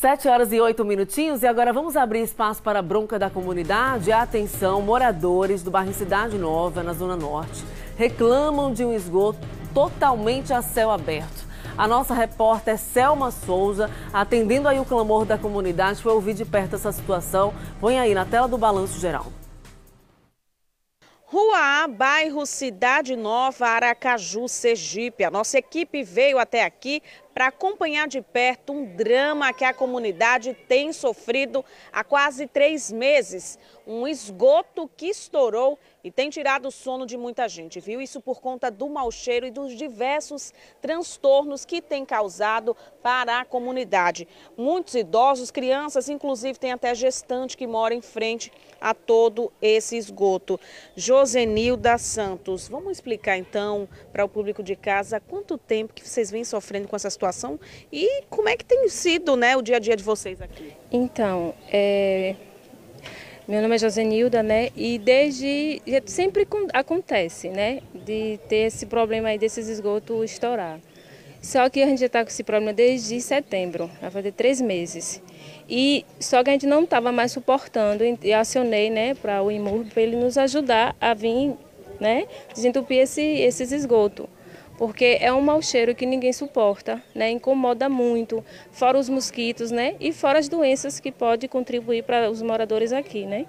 Sete horas e oito minutinhos e agora vamos abrir espaço para a bronca da comunidade. Atenção, moradores do bairro Cidade Nova, na Zona Norte, reclamam de um esgoto totalmente a céu aberto. A nossa repórter Selma Souza, atendendo aí o clamor da comunidade, foi ouvir de perto essa situação. Põe aí na tela do Balanço Geral. Rua A, bairro Cidade Nova, Aracaju, Sergipe. A nossa equipe veio até aqui para acompanhar de perto um drama que a comunidade tem sofrido há quase três meses. Um esgoto que estourou e tem tirado o sono de muita gente, viu? Isso por conta do mau cheiro e dos diversos transtornos que tem causado para a comunidade. Muitos idosos, crianças, inclusive tem até gestante que mora em frente a todo esse esgoto. Josenilda Santos, vamos explicar então para o público de casa quanto tempo que vocês vêm sofrendo com essas situação. E como é que tem sido né, o dia a dia de vocês aqui? Então, é... meu nome é Josenilda, né? E desde. É sempre acontece, né? De ter esse problema aí desses esgotos estourar. Só que a gente já está com esse problema desde setembro, vai fazer três meses. E só que a gente não estava mais suportando e acionei né, para o IMUR para ele nos ajudar a vir né, desentupir esse, esses esgotos porque é um mau cheiro que ninguém suporta, né? incomoda muito, fora os mosquitos né? e fora as doenças que pode contribuir para os moradores aqui. Né?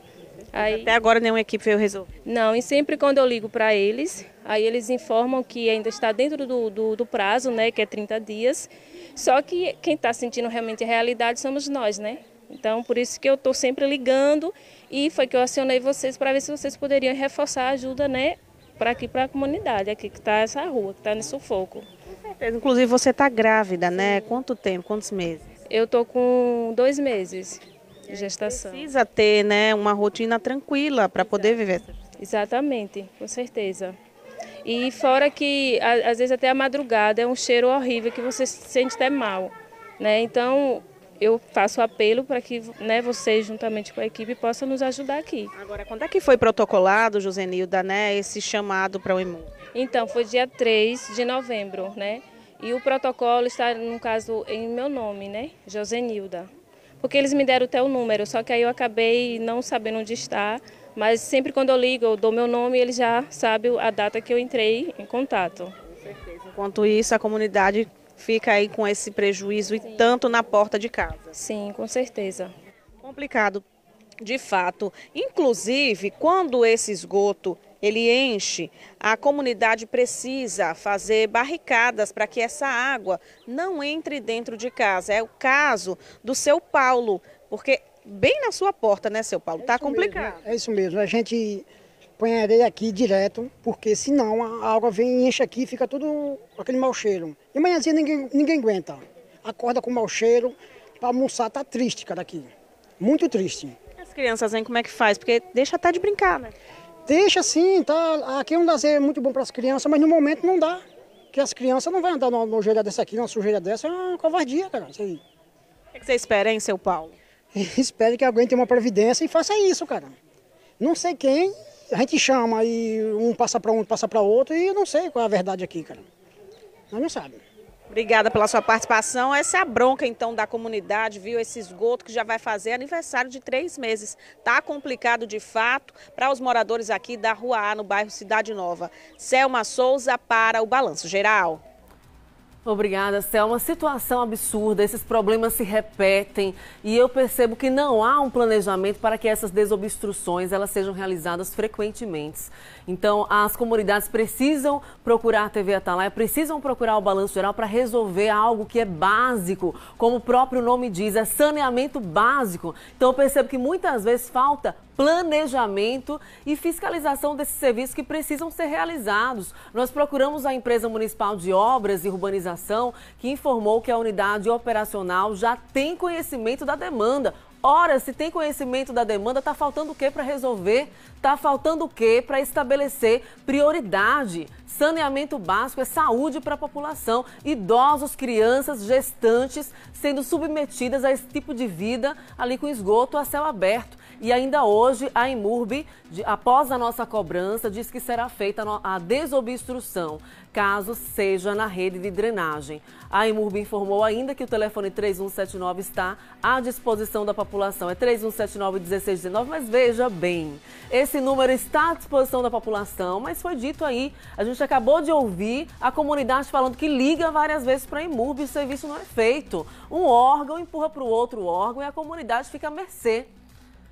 Aí, Até agora nenhuma equipe veio resolver? Não, e sempre quando eu ligo para eles, aí eles informam que ainda está dentro do, do, do, prazo, né? que é 30 dias, só que quem está sentindo realmente a realidade somos nós, né? Então, por isso que eu estou sempre ligando e foi que eu acionei vocês para ver se vocês poderiam reforçar a ajuda, né, para aqui, para a comunidade, aqui que está essa rua, que está nesse sufoco. Com certeza. Inclusive você está grávida, né? Quanto tempo, quantos meses? Eu estou com dois meses de gestação. Precisa ter né, uma rotina tranquila para poder viver. Exatamente, com certeza. E fora que, às vezes até a madrugada, é um cheiro horrível que você se sente até mal. Né? Então, eu faço apelo para que né, você juntamente com a equipe, possa nos ajudar aqui. Agora, quando é que foi protocolado, Josenilda, né, esse chamado para o IMU? Então, foi dia 3 de novembro, né? E o protocolo está, no caso, em meu nome, né? Josenilda. Porque eles me deram até o número, só que aí eu acabei não sabendo onde está, mas sempre quando eu ligo, eu dou meu nome, ele já sabe a data que eu entrei em contato. Com certeza. Enquanto isso, a comunidade fica aí com esse prejuízo Sim. e tanto na porta de casa. Sim, com certeza. Complicado, de fato. Inclusive, quando esse esgoto ele enche, a comunidade precisa fazer barricadas para que essa água não entre dentro de casa. É o caso do seu Paulo, porque bem na sua porta, né, seu Paulo? Está é tá complicado. Mesmo, é isso mesmo. A gente põe a areia aqui direto, porque senão a água vem e enche aqui e fica tudo aquele mau cheiro. E manhãzinha ninguém, ninguém aguenta. Acorda com mau cheiro, para almoçar tá triste, cara, aqui. Muito triste. As crianças, hein, como é que faz? Porque deixa até de brincar, né? Deixa sim, tá? Aqui é um lazer muito bom para as crianças, mas no momento não dá. Que as crianças não vão andar numa nojeira dessa aqui, numa sujeira dessa, é uma covardia, cara. Isso aí. O que é você espera, hein, seu Paulo? Espero que alguém tenha uma providência e faça isso, cara. Não sei quem, a gente chama e um passa para um, passa para outro e eu não sei qual é a verdade aqui, cara. Nós não sabemos. Obrigada pela sua participação. Essa é a bronca, então, da comunidade, viu? Esse esgoto que já vai fazer aniversário de três meses. Tá complicado, de fato, para os moradores aqui da Rua A, no bairro Cidade Nova. Selma Souza para o Balanço Geral. Obrigada, uma Situação absurda, esses problemas se repetem e eu percebo que não há um planejamento para que essas desobstruções elas sejam realizadas frequentemente. Então, as comunidades precisam procurar a TV Atalaia, precisam procurar o Balanço Geral para resolver algo que é básico, como o próprio nome diz, é saneamento básico. Então, eu percebo que muitas vezes falta planejamento e fiscalização desses serviços que precisam ser realizados. Nós procuramos a empresa municipal de obras e urbanização que informou que a unidade operacional já tem conhecimento da demanda. Ora, se tem conhecimento da demanda, está faltando o que para resolver? Está faltando o que para estabelecer prioridade? Saneamento básico é saúde para a população. Idosos, crianças, gestantes sendo submetidas a esse tipo de vida ali com esgoto a céu aberto. E ainda hoje, a Imurb, após a nossa cobrança, diz que será feita a desobstrução, caso seja na rede de drenagem. A Imurb informou ainda que o telefone 3179 está à disposição da população. É 3179-1619, mas veja bem, esse número está à disposição da população, mas foi dito aí, a gente acabou de ouvir a comunidade falando que liga várias vezes para a Imurb e o serviço não é feito. Um órgão empurra para o outro órgão e a comunidade fica à mercê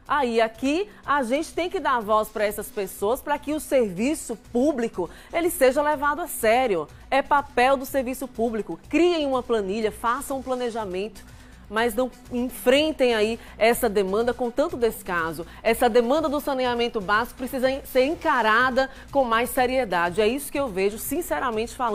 Aí aqui a gente tem que dar voz para essas pessoas para que o serviço público ele seja levado a sério. É papel do serviço público. Criem uma planilha, façam um planejamento mas não enfrentem aí essa demanda com tanto descaso. Essa demanda do saneamento básico precisa ser encarada com mais seriedade. É isso que eu vejo, sinceramente falando.